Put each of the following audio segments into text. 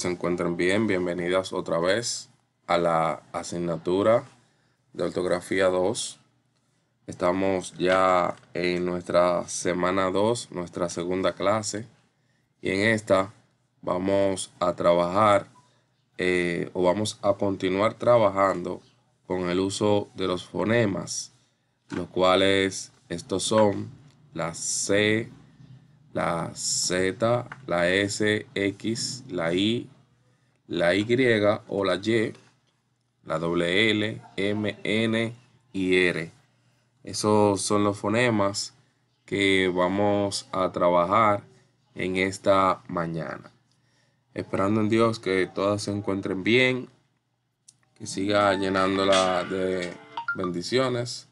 se encuentren bien. Bienvenidas otra vez a la asignatura de ortografía 2. Estamos ya en nuestra semana 2, nuestra segunda clase. Y en esta vamos a trabajar eh, o vamos a continuar trabajando con el uso de los fonemas, los cuales estos son las C, la Z, la S, X, la I, la Y o la Y, la W, M, N y R. Esos son los fonemas que vamos a trabajar en esta mañana. Esperando en Dios que todas se encuentren bien, que siga llenándola de bendiciones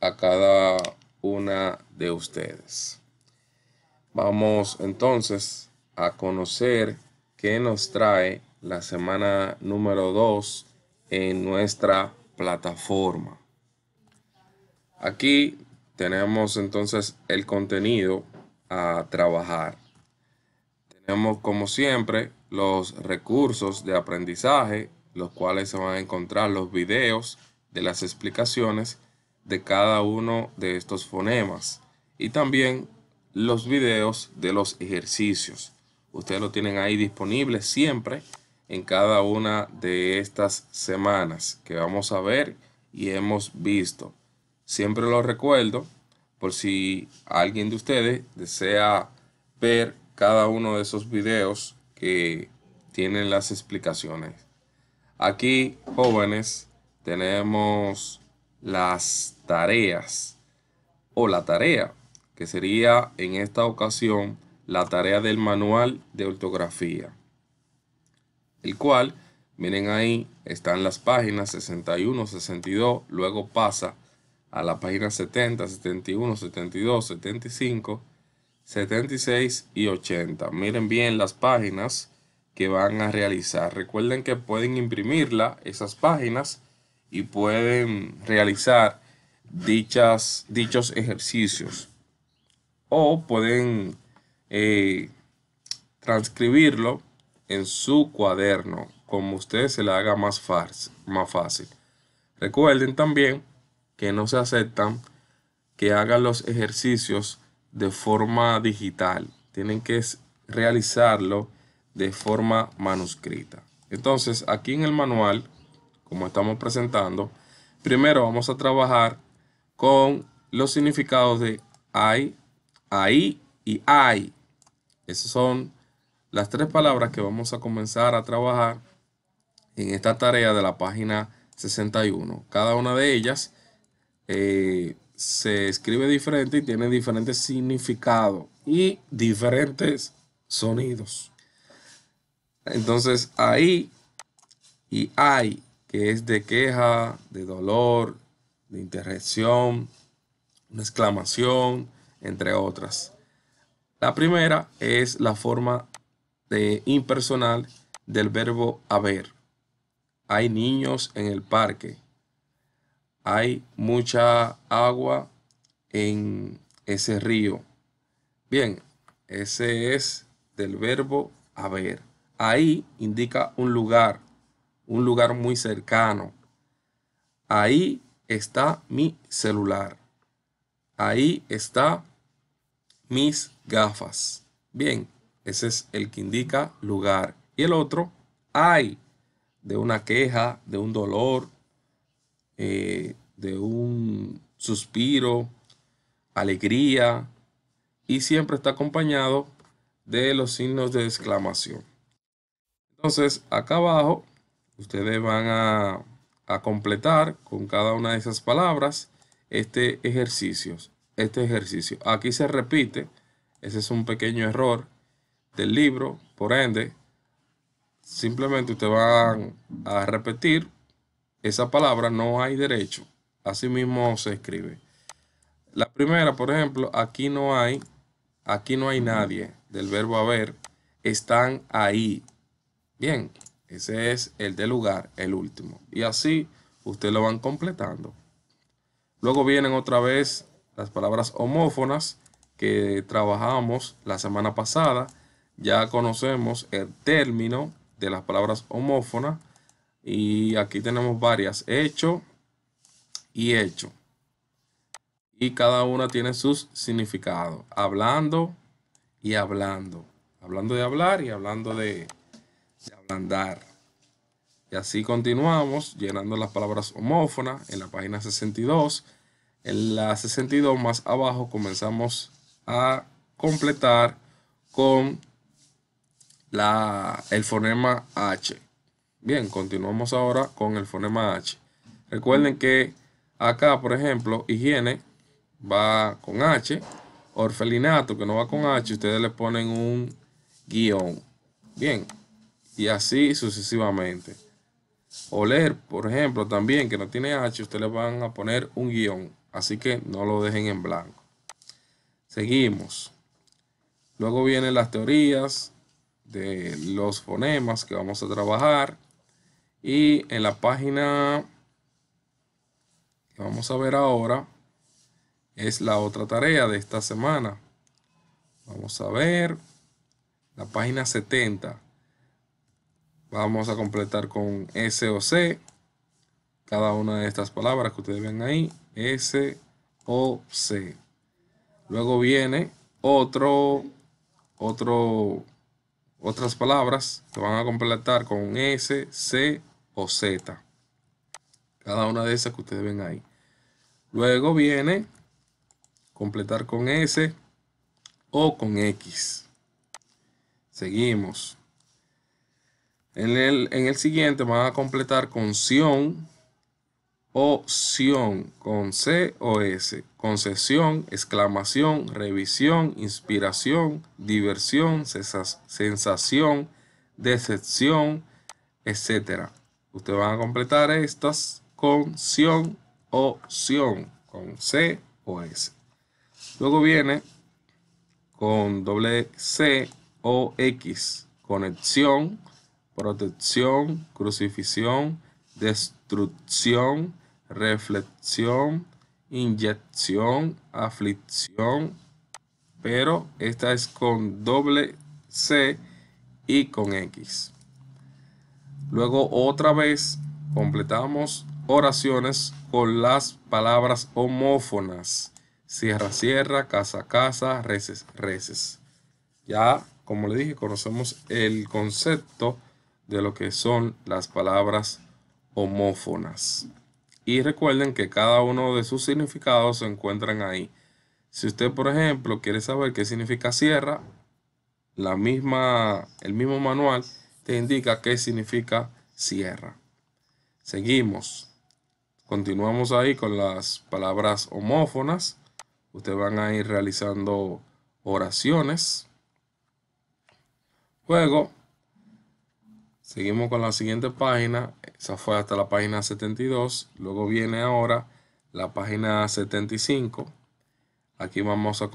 a cada una de ustedes. Vamos entonces a conocer qué nos trae la semana número 2 en nuestra plataforma. Aquí tenemos entonces el contenido a trabajar. Tenemos como siempre los recursos de aprendizaje, los cuales se van a encontrar los videos de las explicaciones de cada uno de estos fonemas y también los videos de los ejercicios. Ustedes lo tienen ahí disponible siempre en cada una de estas semanas que vamos a ver y hemos visto. Siempre lo recuerdo por si alguien de ustedes desea ver cada uno de esos videos que tienen las explicaciones. Aquí, jóvenes, tenemos las tareas o la tarea que sería en esta ocasión la tarea del manual de ortografía, el cual, miren ahí, están las páginas 61, 62, luego pasa a la página 70, 71, 72, 75, 76 y 80. Miren bien las páginas que van a realizar. Recuerden que pueden imprimirla, esas páginas, y pueden realizar dichos ejercicios o pueden eh, transcribirlo en su cuaderno, como ustedes se le haga más, más fácil. Recuerden también que no se aceptan que hagan los ejercicios de forma digital. Tienen que realizarlo de forma manuscrita. Entonces, aquí en el manual, como estamos presentando, primero vamos a trabajar con los significados de I ahí y hay. Esas son las tres palabras que vamos a comenzar a trabajar en esta tarea de la página 61. Cada una de ellas eh, se escribe diferente y tiene diferentes significados y diferentes sonidos. Entonces, ahí y hay, que es de queja, de dolor, de interjección, una exclamación, entre otras. La primera es la forma de impersonal del verbo haber. Hay niños en el parque. Hay mucha agua en ese río. Bien, ese es del verbo haber. Ahí indica un lugar, un lugar muy cercano. Ahí está mi celular. Ahí está mis gafas. Bien, ese es el que indica lugar. Y el otro, hay, de una queja, de un dolor, eh, de un suspiro, alegría, y siempre está acompañado de los signos de exclamación. Entonces, acá abajo, ustedes van a, a completar con cada una de esas palabras este ejercicio este ejercicio. Aquí se repite, ese es un pequeño error del libro, por ende, simplemente usted van a repetir esa palabra, no hay derecho. Así mismo se escribe. La primera, por ejemplo, aquí no hay, aquí no hay nadie del verbo haber, están ahí. Bien, ese es el de lugar, el último. Y así usted lo van completando. Luego vienen otra vez las palabras homófonas que trabajamos la semana pasada. Ya conocemos el término de las palabras homófonas y aquí tenemos varias, hecho y hecho. Y cada una tiene sus significados, hablando y hablando. Hablando de hablar y hablando de, de ablandar. Y así continuamos llenando las palabras homófonas en la página 62 en la 62 más abajo comenzamos a completar con el fonema H. Bien, continuamos ahora con el fonema H. Recuerden que acá, por ejemplo, higiene va con H, orfelinato que no va con H, ustedes le ponen un guión. Bien, y así sucesivamente. Oler, por ejemplo, también que no tiene H, ustedes le van a poner un guión. Así que no lo dejen en blanco. Seguimos. Luego vienen las teorías de los fonemas que vamos a trabajar. Y en la página que vamos a ver ahora es la otra tarea de esta semana. Vamos a ver la página 70. Vamos a completar con C cada una de estas palabras que ustedes ven ahí. S, O, C. Luego viene otro, otro, otras palabras que van a completar con S, C o Z. Cada una de esas que ustedes ven ahí. Luego viene completar con S o con X. Seguimos. En el, en el siguiente van a completar con Sion Oción, con C o S. Concesión, exclamación, revisión, inspiración, diversión, sensación, decepción, etc. Ustedes van a completar estas con oción, o con C o S. Luego viene con doble C o X. Conexión, protección, crucifixión, destrucción, reflexión, inyección, aflicción, pero esta es con doble C y con X. Luego otra vez completamos oraciones con las palabras homófonas. Sierra, sierra, casa, casa, reces, reces. Ya, como le dije, conocemos el concepto de lo que son las palabras homófonas. Y recuerden que cada uno de sus significados se encuentran ahí. Si usted, por ejemplo, quiere saber qué significa sierra, la misma, el mismo manual te indica qué significa sierra. Seguimos. Continuamos ahí con las palabras homófonas. Ustedes van a ir realizando oraciones. Juego. Seguimos con la siguiente página, esa fue hasta la página 72, luego viene ahora la página 75. Aquí vamos a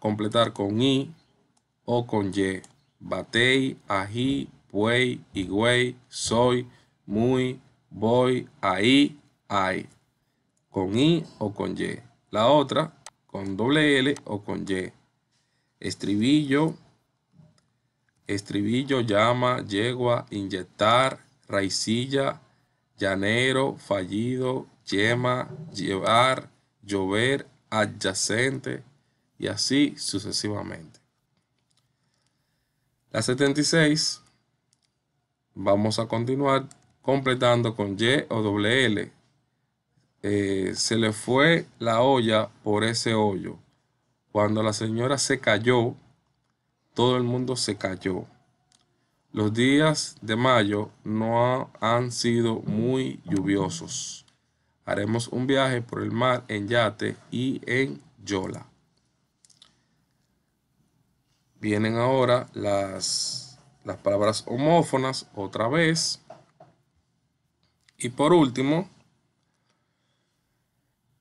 completar con I o con Y. Batei, ají, y güey, soy, muy, voy, ahí, hay. Con I o con Y. La otra con doble L o con Y. Estribillo, estribillo, llama, yegua, inyectar, raicilla, llanero, fallido, yema, llevar, llover, adyacente y así sucesivamente. La 76 vamos a continuar completando con Y o doble L. Eh, se le fue la olla por ese hoyo. Cuando la señora se cayó, todo el mundo se cayó. Los días de mayo no han sido muy lluviosos. Haremos un viaje por el mar en yate y en yola. Vienen ahora las, palabras homófonas otra vez. Y por último,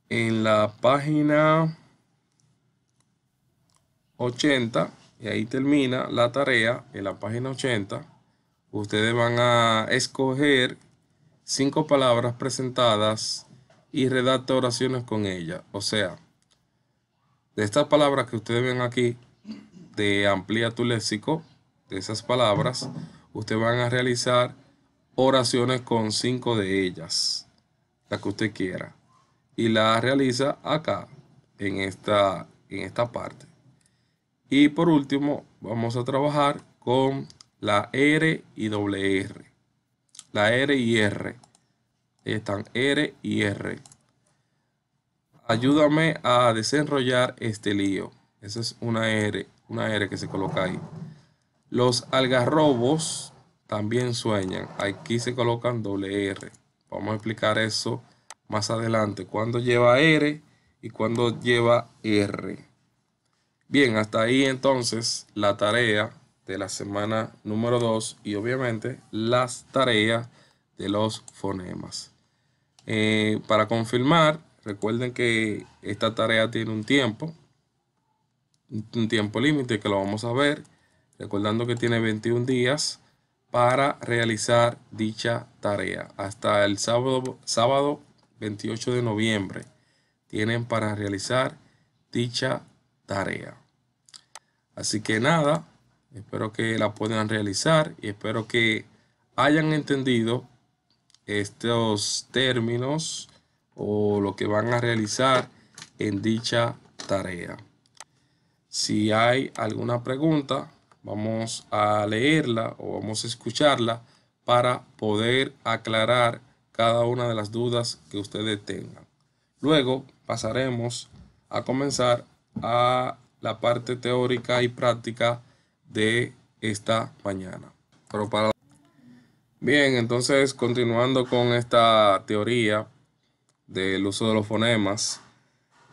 en la página 80 y ahí termina la tarea en la página 80. Ustedes van a escoger cinco palabras presentadas y redacta oraciones con ellas. O sea, de estas palabras que ustedes ven aquí, de amplía tu léxico, de esas palabras, ustedes van a realizar oraciones con cinco de ellas, la que usted quiera. Y la realiza acá, en esta, en esta parte. Y por último, vamos a trabajar con la R y doble R. La R y R. Están R y R. Ayúdame a desenrollar este lío. Esa es una R, una R que se coloca ahí. Los algarrobos también sueñan. Aquí se colocan doble R. Vamos a explicar eso más adelante. Cuando lleva R y cuando lleva R. Bien, hasta ahí entonces la tarea de la semana número 2 y obviamente las tareas de los fonemas. Eh, para confirmar, recuerden que esta tarea tiene un tiempo, un tiempo límite que lo vamos a ver, recordando que tiene 21 días para realizar dicha tarea. Hasta el sábado, sábado 28 de noviembre tienen para realizar dicha tarea tarea. Así que nada, espero que la puedan realizar y espero que hayan entendido estos términos o lo que van a realizar en dicha tarea. Si hay alguna pregunta, vamos a leerla o vamos a escucharla para poder aclarar cada una de las dudas que ustedes tengan. Luego pasaremos a comenzar a la parte teórica y práctica de esta mañana. Bien, entonces continuando con esta teoría del uso de los fonemas,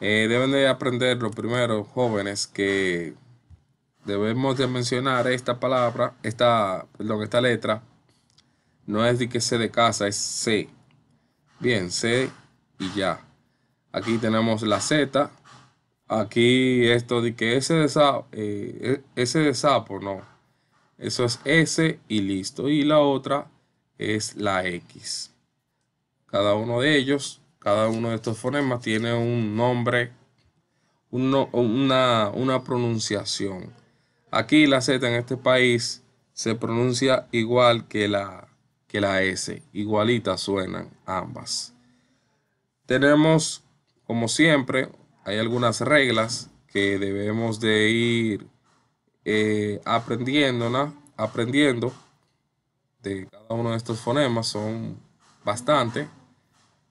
eh, deben de aprender los jóvenes que debemos de mencionar esta palabra, esta, esta letra, no es de que se de casa, es C. Bien, C y ya. Aquí tenemos la Z, Aquí esto de que ese de eh, e, sapo, ese no. Eso es S y listo. Y la otra es la X. Cada uno de ellos, cada uno de estos fonemas tiene un nombre, una, pronunciación. Aquí la Z en este país se pronuncia igual que la, que la S. Igualitas suenan ambas. Tenemos, como siempre, hay algunas reglas que debemos de ir eh, aprendiendo, aprendiendo de cada uno de estos fonemas. Son bastante,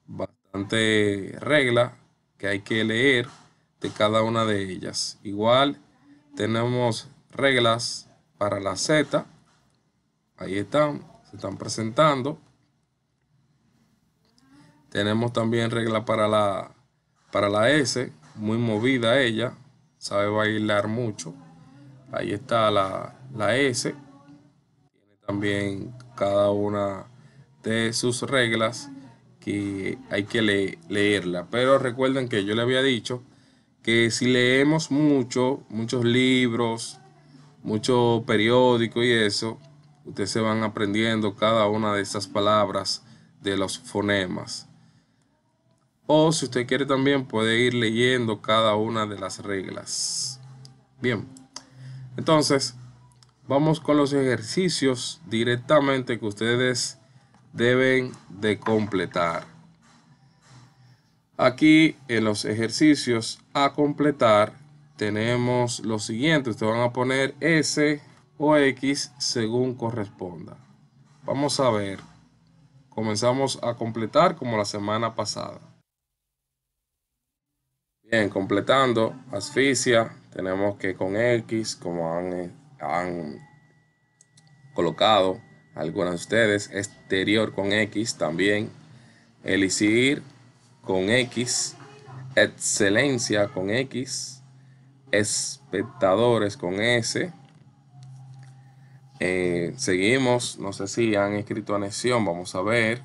bastante reglas que hay que leer de cada una de ellas. Igual tenemos reglas para la Z. Ahí están, se están presentando. Tenemos también reglas para la, para la S, muy movida ella, sabe bailar mucho. Ahí está la, la S. Tiene también cada una de sus reglas que hay que leerla. Pero recuerden que yo le había dicho que si leemos mucho, muchos libros, mucho periódico y eso, ustedes se van aprendiendo cada una de esas palabras de los fonemas. O si usted quiere también puede ir leyendo cada una de las reglas. Bien, entonces vamos con los ejercicios directamente que ustedes deben de completar. Aquí en los ejercicios a completar tenemos lo siguiente. Ustedes van a poner S o X según corresponda. Vamos a ver. Comenzamos a completar como la semana pasada. Bien, completando, asfixia, tenemos que con X, como han, colocado algunos de ustedes, exterior con X también, Elicir con X, excelencia con X, espectadores con S. Eh, seguimos, no sé si han escrito anexión, vamos a ver.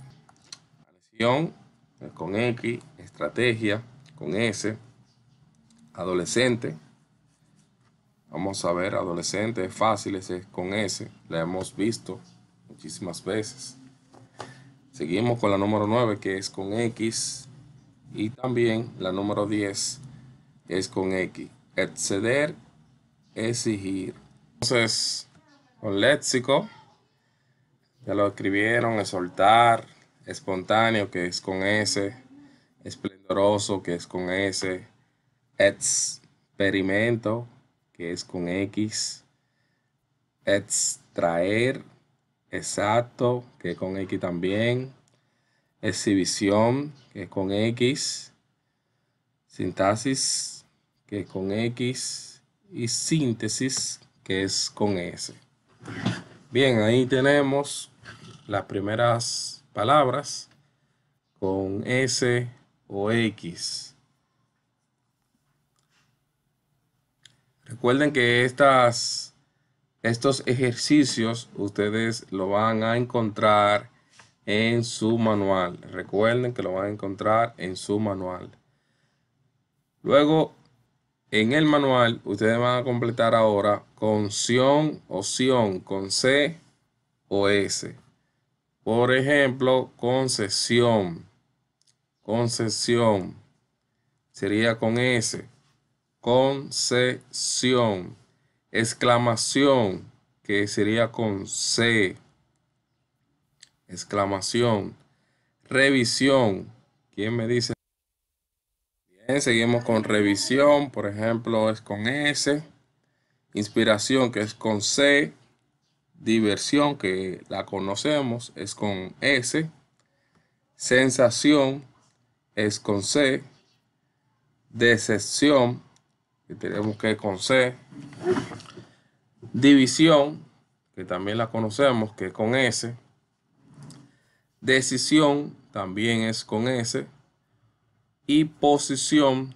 Anexión con X, estrategia con S adolescente. Vamos a ver, adolescente, es fácil, ese con S, la hemos visto muchísimas veces. Seguimos con la número 9, que es con X, y también la número 10 es con X. Exceder, exigir. Entonces, con léxico, ya lo escribieron, soltar espontáneo, que es con S, esplendoroso, que es con S, experimento, que es con X, extraer, exacto, que es con X también, exhibición, que es con X, sintaxis, que es con X, y síntesis, que es con S. Bien, ahí tenemos las primeras palabras con S o X. Recuerden que estas, estos ejercicios ustedes lo van a encontrar en su manual. Recuerden que lo van a encontrar en su manual. Luego, en el manual, ustedes van a completar ahora con sion o sion, con C o S. Por ejemplo, concesión. Concesión. Sería con S concesión, exclamación, que sería con C, exclamación, revisión, ¿quién me dice? Bien, seguimos con revisión, por ejemplo, es con S, inspiración, que es con C, diversión, que la conocemos, es con S, sensación, es con C, decepción, que tenemos que con C. División, que también la conocemos, que es con S. Decisión, también es con S. Y posición,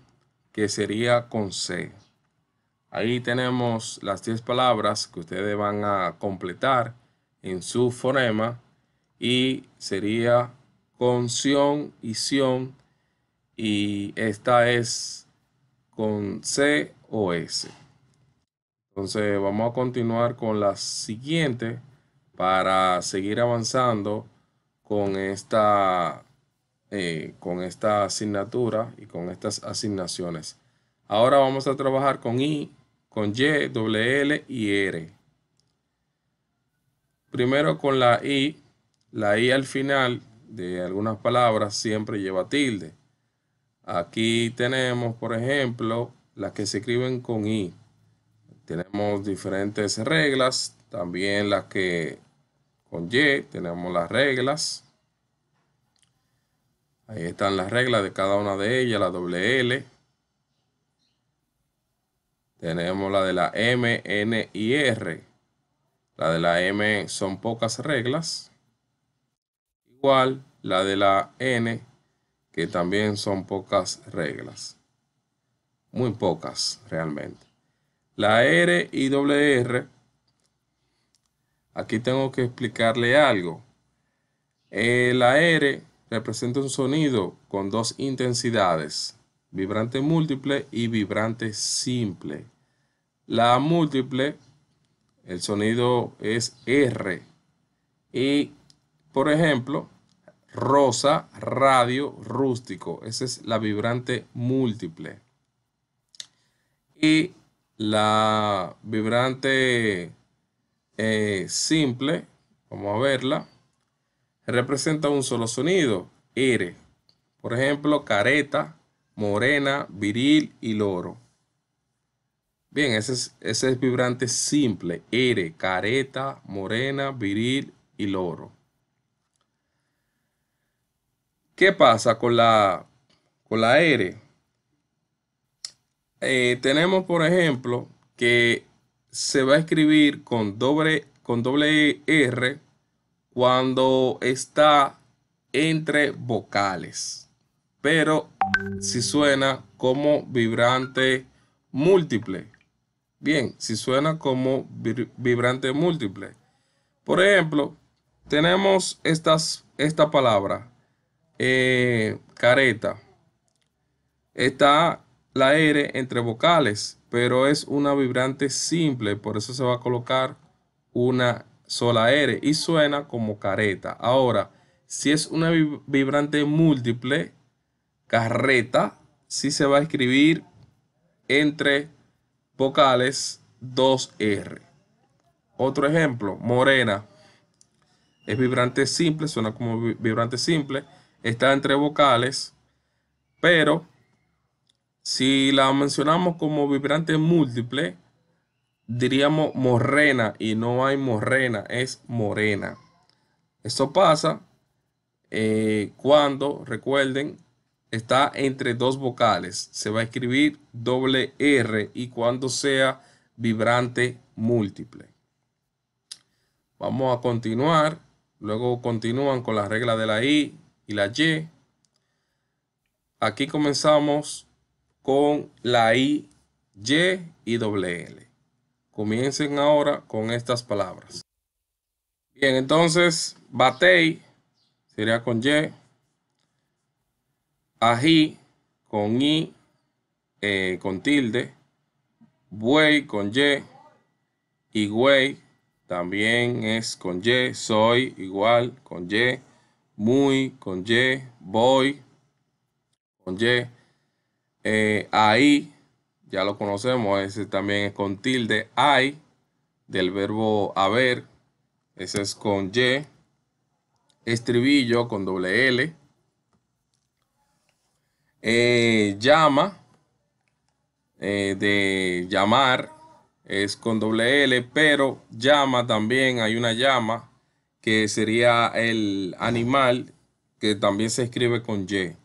que sería con C. Ahí tenemos las 10 palabras que ustedes van a completar en su fonema y sería Conción y sion y esta es con C o S. Entonces vamos a continuar con la siguiente para seguir avanzando con esta, eh, con esta asignatura y con estas asignaciones. Ahora vamos a trabajar con I, con Y, w L y R. Primero con la I. La I al final de algunas palabras siempre lleva tilde. Aquí tenemos, por ejemplo, las que se escriben con I. Tenemos diferentes reglas, también las que con Y, tenemos las reglas. Ahí están las reglas de cada una de ellas, la doble L. Tenemos la de la M, N y R. La de la M son pocas reglas. Igual la de la N que también son pocas reglas. Muy pocas realmente. La R y WR. R. Aquí tengo que explicarle algo. Eh, la R representa un sonido con dos intensidades. Vibrante múltiple y vibrante simple. La múltiple, el sonido es R. Y, por ejemplo, rosa, radio, rústico. Esa es la vibrante múltiple. Y la vibrante eh, simple, vamos a verla, representa un solo sonido, R. Por ejemplo, careta, morena, viril y loro. Bien, ese es, ese es vibrante simple, R, careta, morena, viril y loro. ¿Qué pasa con la, con la R? Eh, tenemos, por ejemplo, que se va a escribir con doble, con doble R cuando está entre vocales. Pero si suena como vibrante múltiple. Bien, si suena como vibrante múltiple. Por ejemplo, tenemos estas, esta palabra, eh, careta. Está la R entre vocales, pero es una vibrante simple, por eso se va a colocar una sola R y suena como careta. Ahora, si es una vibrante múltiple, carreta, si se va a escribir entre vocales 2R. Otro ejemplo, morena. Es vibrante simple, suena como vibrante simple está entre vocales, pero si la mencionamos como vibrante múltiple, diríamos morrena y no hay morrena, es morena. Esto pasa eh, cuando, recuerden, está entre dos vocales. Se va a escribir doble R y cuando sea vibrante múltiple. Vamos a continuar. Luego continúan con la regla de la I, y la Y. Aquí comenzamos con la I, Y y doble L. Comiencen ahora con estas palabras. Bien, entonces, batei, sería con Y. Ají con I, eh, con tilde. Buey con Y. Y wey también es con Y. Soy igual con Y muy, con Y, voy, con Y. Eh, ahí, ya lo conocemos, ese también es con tilde. Hay, del verbo haber, ese es con Y. Estribillo, con doble L. Eh, llama, eh, de llamar, es con doble L, pero llama también, hay una llama que sería el animal, que también se escribe con Y.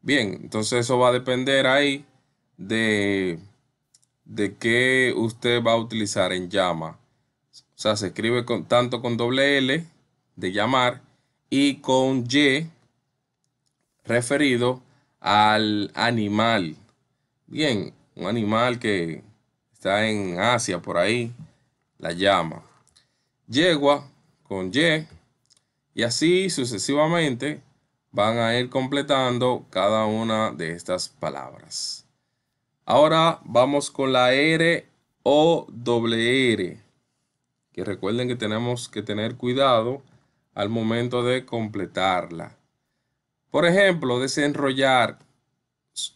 Bien, entonces eso va a depender ahí de, de qué usted va a utilizar en llama. O sea, se escribe con, tanto con doble L de llamar y con Y referido al animal. Bien, un animal que está en Asia por ahí, la llama. Yegua con Y. Y así sucesivamente van a ir completando cada una de estas palabras. Ahora vamos con la R o doble R. Que recuerden que tenemos que tener cuidado al momento de completarla. Por ejemplo, desenrollar.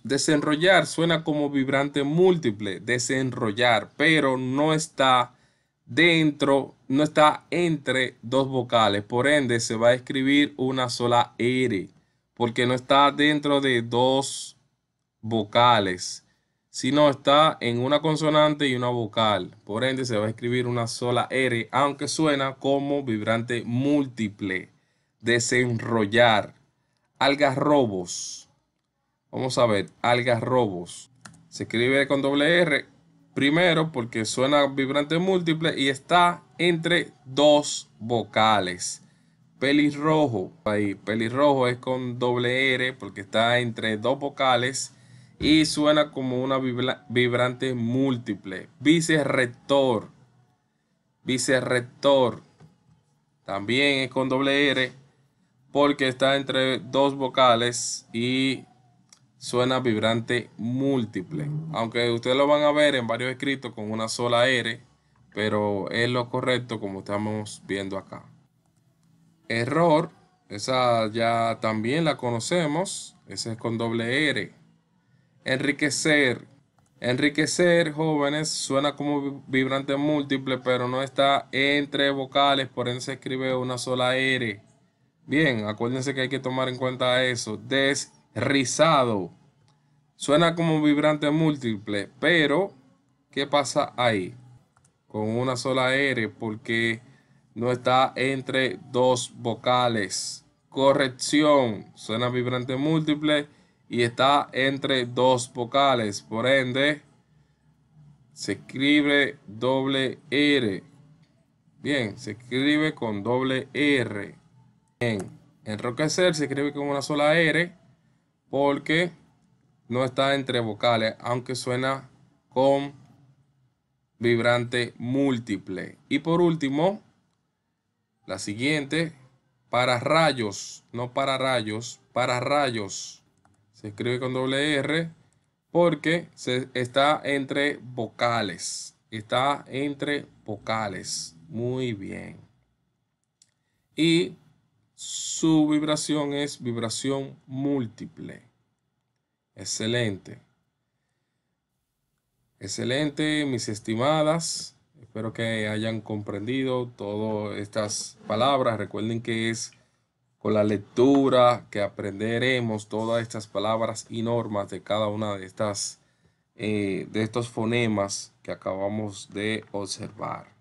Desenrollar suena como vibrante múltiple, desenrollar, pero no está dentro no está entre dos vocales. Por ende, se va a escribir una sola R, porque no está dentro de dos vocales, sino está en una consonante y una vocal. Por ende, se va a escribir una sola R, aunque suena como vibrante múltiple, desenrollar, algarrobos. Vamos a ver, robos, Se escribe con doble R primero porque suena vibrante múltiple y está entre dos vocales. Pelirrojo, pelirrojo es con doble R porque está entre dos vocales y suena como una vibrante múltiple. Vicerrector, vicerrector, también es con doble R porque está entre dos vocales y suena vibrante múltiple. Aunque ustedes lo van a ver en varios escritos con una sola R, pero es lo correcto como estamos viendo acá. Error, esa ya también la conocemos, ese es con doble R. Enriquecer. Enriquecer, jóvenes, suena como vibrante múltiple, pero no está entre vocales, por eso se escribe una sola R. Bien, acuérdense que hay que tomar en cuenta eso. Desrizado. Suena como vibrante múltiple, pero ¿qué pasa ahí? con una sola R porque no está entre dos vocales. Corrección, suena vibrante múltiple y está entre dos vocales. Por ende, se escribe doble R. Bien, se escribe con doble R. en enroquecer se escribe con una sola R porque no está entre vocales, aunque suena con vibrante múltiple. Y por último, la siguiente, para rayos, no para rayos, para rayos. Se escribe con doble R porque se, está entre vocales. Está entre vocales. Muy bien. Y su vibración es vibración múltiple. Excelente. Excelente, mis estimadas. Espero que hayan comprendido todas estas palabras. Recuerden que es con la lectura que aprenderemos todas estas palabras y normas de cada una de estas eh, de estos fonemas que acabamos de observar.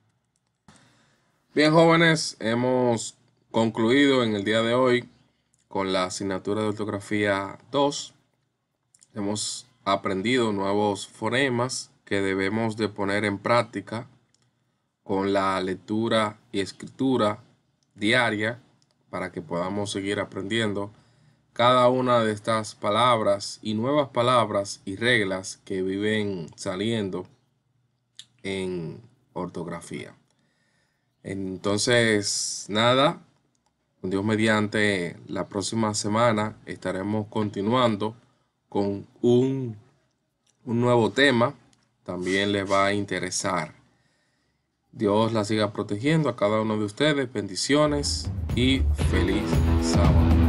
Bien, jóvenes, hemos concluido en el día de hoy con la asignatura de ortografía 2. Hemos aprendido nuevos fonemas que debemos de poner en práctica con la lectura y escritura diaria para que podamos seguir aprendiendo cada una de estas palabras y nuevas palabras y reglas que viven saliendo en ortografía. Entonces, nada, Dios mediante, la próxima semana estaremos continuando con un, nuevo tema, también les va a interesar. Dios la siga protegiendo a cada uno de ustedes. Bendiciones y feliz sábado.